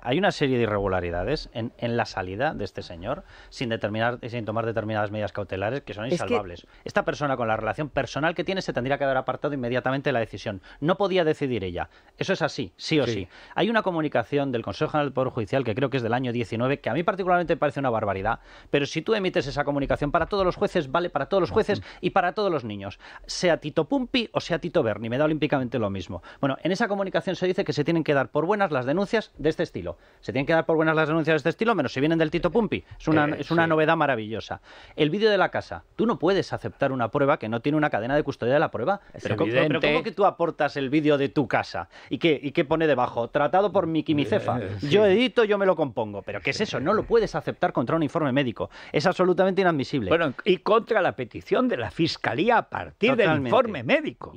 Hay una serie de irregularidades en, la salida de este señor sin, determinar, sin tomar determinadas medidas cautelares que son insalvables. Esta persona con la relación personal que tiene se tendría que haber apartado inmediatamente de la decisión. No podía decidir ella. Eso es así, sí o sí. Hay una comunicación del Consejo General del Poder Judicial que creo que es del año 19 que a mí particularmente me parece una barbaridad, pero si tú emites esa comunicación para todos los jueces, vale para todos los jueces y para todos los niños. Sea Tito Pumpi o sea Tito Berni, me da olímpicamente lo mismo. Bueno, en esa comunicación se dice que se tienen que dar por buenas las denuncias de este estilo. Se tienen que dar por buenas las denuncias de este estilo, menos si vienen del Tito Pumpi. Es una, eh, novedad maravillosa. El vídeo de la casa. Tú no puedes aceptar una prueba que no tiene una cadena de custodia de la prueba. pero, ¿cómo, que tú aportas el vídeo de tu casa? ¿Y qué, ¿Y pone debajo? Tratado por Miki Micefa. Eh, yo edito, yo me lo compongo. ¿Pero qué es eso? No lo puedes aceptar contra un informe médico. Es absolutamente inadmisible. y contra la petición de la Fiscalía a partir del informe médico.